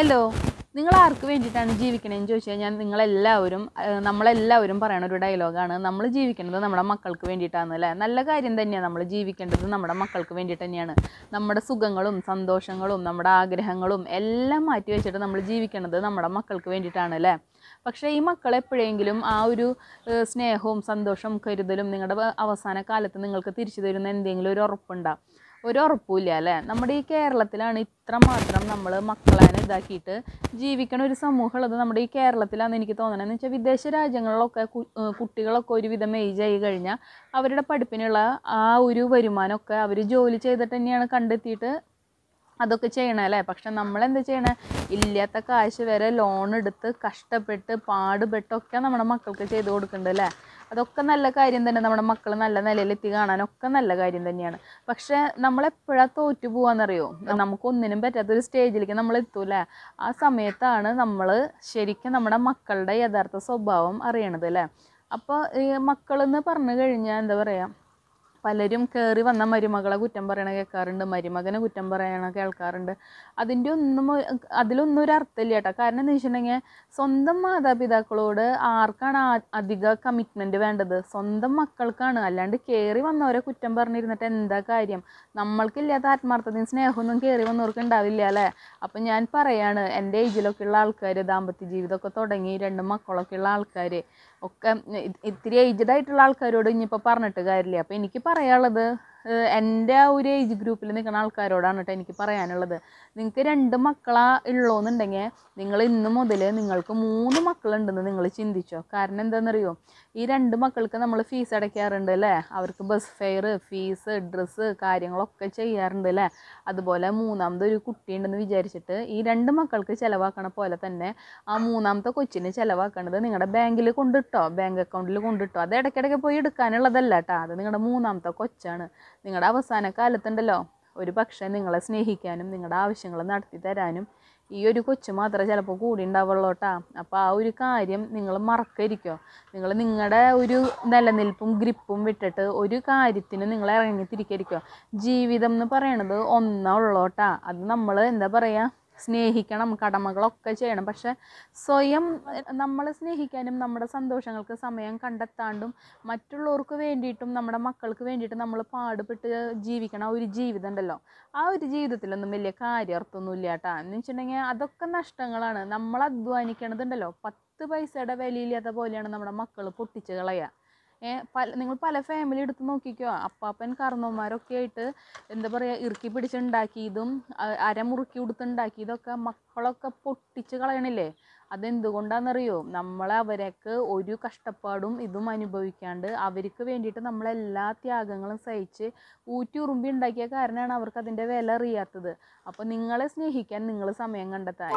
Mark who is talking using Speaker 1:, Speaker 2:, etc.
Speaker 1: hello നിങ്ങൾ ആർക്ക് വേണ്ടിയിട്ടാണ് ജീവിക്കണതെന്ന് ചോദിച്ചു കഴിഞ്ഞാൽ നിങ്ങളെല്ലാവരും നമ്മളെല്ലാവരും പറയണ ഒരു ഡയലോഗാണ് നമ്മൾ ജീവിക്കുന്നത് നമ്മുടെ മക്കൾക്ക് വേണ്ടിയിട്ടാണ് അല്ലേ നല്ല കാര്യം തന്നെയാണ് നമ്മൾ ജീവിക്കേണ്ടത് നമ്മുടെ മക്കൾക്ക് വേണ്ടിയിട്ട് തന്നെയാണ് നമ്മുടെ സുഖങ്ങളും സന്തോഷങ്ങളും നമ്മുടെ ആഗ്രഹങ്ങളും എല്ലാം മാറ്റി വെച്ചിട്ട് നമ്മൾ ജീവിക്കേണ്ടത് നമ്മുടെ മക്കൾക്ക് വേണ്ടിയിട്ടാണ് അല്ലേ പക്ഷേ ഈ മക്കൾ എപ്പോഴെങ്കിലും ആ ഒരു സ്നേഹവും സന്തോഷവും കരുതലും നിങ്ങളുടെ അവസാന കാലത്ത് നിങ്ങൾക്ക് തിരിച്ചു തരുന്ന എന്തെങ്കിലും ഒരു ഉറപ്പുണ്ടാകും ഒരു ഉറപ്പില്ല അല്ലേ നമ്മുടെ ഈ കേരളത്തിലാണ് ഇത്ര മാത്രം നമ്മൾ മക്കളെ ഇതാക്കിയിട്ട് ജീവിക്കണ ഒരു സമൂഹമുള്ളത് നമ്മുടെ ഈ കേരളത്തിലാണ് എനിക്ക് തോന്നണത് എന്ന് വെച്ചാൽ വിദേശ രാജ്യങ്ങളിലൊക്കെ കുട്ടികളൊക്കെ ഒരുവിധം ഏജ് ആയി കഴിഞ്ഞാൽ അവരുടെ പഠിപ്പിനുള്ള ആ ഒരു വരുമാനമൊക്കെ അവർ ജോലി ചെയ്തിട്ട് തന്നെയാണ് കണ്ടെത്തിയിട്ട് അതൊക്കെ ചെയ്യണം അല്ലേ പക്ഷെ നമ്മളെന്താ ചെയ്യണേ ഇല്ലാത്ത കാശ് വരെ ലോൺ എടുത്ത് കഷ്ടപ്പെട്ട് പാടുപെട്ടൊക്കെ നമ്മുടെ മക്കൾക്ക് ചെയ്ത് കൊടുക്കുന്നുണ്ട് അല്ലേ അതൊക്കെ നല്ല കാര്യം തന്നെ നമ്മുടെ മക്കൾ നല്ല നിലയിലെത്തി കാണാനൊക്കെ നല്ല കാര്യം തന്നെയാണ് പക്ഷെ നമ്മളെപ്പോഴാണ് തോറ്റു പോവാന്നറിയോ നമുക്കൊന്നിനും പറ്റാത്തൊരു സ്റ്റേജിലേക്ക് നമ്മൾ എത്തൂല ആ സമയത്താണ് നമ്മൾ ശരിക്കും നമ്മുടെ മക്കളുടെ യഥാർത്ഥ സ്വഭാവം അറിയണത് അല്ലേ അപ്പോൾ ഈ മക്കളെന്ന് പറഞ്ഞു കഴിഞ്ഞാൽ എന്താ പറയുക പലരും കയറി വന്ന മരുമകളെ കുറ്റം പറയണ കേൾക്കാറുണ്ട് മരുമകനെ കുറ്റം പറയണ കേൾക്കാറുണ്ട് അതിൻ്റെ ഒന്നും അതിലൊന്നും ഒരു അർത്ഥമില്ല കേട്ടോ കാരണം എന്ന് വെച്ചിട്ടുണ്ടെങ്കിൽ സ്വന്തം മാതാപിതാക്കളോട് ആർക്കാണ് അധിക കമ്മിറ്റ്മെൻറ്റ് വേണ്ടത് സ്വന്തം മക്കൾക്കാണ് അല്ലാണ്ട് കയറി വന്നവരെ കുറ്റം പറഞ്ഞിരുന്നിട്ട് എന്താ കാര്യം നമ്മൾക്കില്ലാത്ത ആത്മാർത്ഥതയും സ്നേഹമൊന്നും കയറി വന്നവർക്ക് ഉണ്ടാവില്ല അല്ലേ അപ്പം ഞാൻ പറയാണ് എൻ്റെ ഏജിലൊക്കെ ഉള്ള ആൾക്കാർ ദാമ്പത്യ ജീവിതമൊക്കെ തുടങ്ങി രണ്ട് മക്കളൊക്കെ ഉള്ള ആൾക്കാർ ഒക്കെ ഇത്തിരി ഏജ്ഡ് ആയിട്ടുള്ള ആൾക്കാരോട് ഇനിയിപ്പോൾ പറഞ്ഞിട്ട് കാര്യമില്ല അപ്പോൾ എനിക്ക് പറയാനുള്ളത് എൻ്റെ ആ ഒരു ഏജ് ഗ്രൂപ്പിൽ നിൽക്കുന്ന ആൾക്കാരോടാണ് കേട്ടോ എനിക്ക് പറയാനുള്ളത് നിങ്ങൾക്ക് രണ്ട് മക്കളാ ഉള്ളോന്നുണ്ടെങ്കിൽ നിങ്ങൾ ഇന്ന് മുതൽ നിങ്ങൾക്ക് മൂന്ന് മക്കളുണ്ടെന്ന് നിങ്ങൾ ചിന്തിച്ചോ കാരണം എന്താണെന്നറിയോ ഈ രണ്ട് മക്കൾക്ക് നമ്മൾ ഫീസ് അടയ്ക്കാറുണ്ട് അല്ലേ അവർക്ക് ബസ് ഫെയർ ഫീസ് ഡ്രസ്സ് കാര്യങ്ങളൊക്കെ ചെയ്യാറുണ്ട് അല്ലേ അതുപോലെ മൂന്നാമത് ഒരു കുട്ടിയുണ്ടെന്ന് വിചാരിച്ചിട്ട് ഈ രണ്ട് മക്കൾക്ക് ചിലവാക്കണ പോലെ തന്നെ ആ മൂന്നാമത്തെ കൊച്ചിന് ചിലവാക്കണത് നിങ്ങളുടെ ബാങ്കിൽ കൊണ്ടിട്ടോ ബാങ്ക് അക്കൗണ്ടിൽ കൊണ്ടിട്ടോ അത് ഇടയ്ക്കിടയ്ക്ക് പോയി എടുക്കാനുള്ളതല്ല കേട്ടോ അത് നിങ്ങളുടെ മൂന്നാമത്തെ കൊച്ചാണ് നിങ്ങളുടെ അവസാന കാലത്തുണ്ടല്ലോ ഒരു പക്ഷേ നിങ്ങളെ സ്നേഹിക്കാനും നിങ്ങളുടെ ആവശ്യങ്ങൾ നടത്തി തരാനും ഈ ഒരു കൊച്ചു മാത്രമേ ചിലപ്പോൾ കൂടി ഉണ്ടാവുള്ളൂ കേട്ടോ അപ്പോൾ ആ ഒരു കാര്യം നിങ്ങൾ മറക്കരിക്കോ നിങ്ങൾ നിങ്ങളുടെ ഒരു നിലനിൽപ്പും ഗ്രിപ്പും വിട്ടിട്ട് ഒരു കാര്യത്തിന് നിങ്ങൾ ഇറങ്ങി തിരിക്കരിക്കോ ജീവിതം എന്ന് പറയണത് ഒന്നാ ഉള്ളൂ കേട്ടോ അത് നമ്മൾ എന്താ പറയുക സ്നേഹിക്കണം കടമകളൊക്കെ ചെയ്യണം പക്ഷെ സ്വയം നമ്മളെ സ്നേഹിക്കാനും നമ്മുടെ സന്തോഷങ്ങൾക്ക് സമയം കണ്ടെത്താണ്ടും മറ്റുള്ളവർക്ക് വേണ്ടിയിട്ടും നമ്മുടെ മക്കൾക്ക് വേണ്ടിയിട്ടും നമ്മൾ പാടുപെട്ട് ആ ഒരു ജീവിതം ഉണ്ടല്ലോ ആ ഒരു ജീവിതത്തിലൊന്നും വലിയ കാര്യാർത്ഥമൊന്നും ഇല്ല കേട്ടോ എന്ന് വെച്ചിട്ടുണ്ടെങ്കിൽ അതൊക്കെ നഷ്ടങ്ങളാണ് നമ്മൾ അധ്വാനിക്കണതുണ്ടല്ലോ പത്ത് പൈസയുടെ വിലയില്ലാത്ത പോലെയാണ് നമ്മുടെ മക്കൾ പൊട്ടിച്ച് കളയുക പല നിങ്ങൾ പല ഫാമിലി എടുത്ത് നോക്കിക്കോ അപ്പാപ്പൻ കാരണവന്മാരൊക്കെ ആയിട്ട് എന്താ പറയുക ഇറുക്കി പിടിച്ചുണ്ടാക്കിയതും അരമുറുക്കി ഉടുത്തുണ്ടാക്കിയതൊക്കെ മക്കളൊക്കെ പൊട്ടിച്ച് കളയണില്ലേ അതെന്തുകൊണ്ടാണെന്നറിയോ നമ്മളെ അവരൊക്കെ ഒരു കഷ്ടപ്പാടും ഇതും അനുഭവിക്കാണ്ട് അവർക്ക് വേണ്ടിയിട്ട് നമ്മളെല്ലാ ത്യാഗങ്ങളും സഹിച്ച് ഊറ്റി ഉറുമ്പി ഉണ്ടാക്കിയ കാരണമാണ് അവർക്ക് അതിൻ്റെ വില അറിയാത്തത് അപ്പോൾ നിങ്ങളെ സ്നേഹിക്കാൻ നിങ്ങൾ സമയം കണ്ടെത്താൻ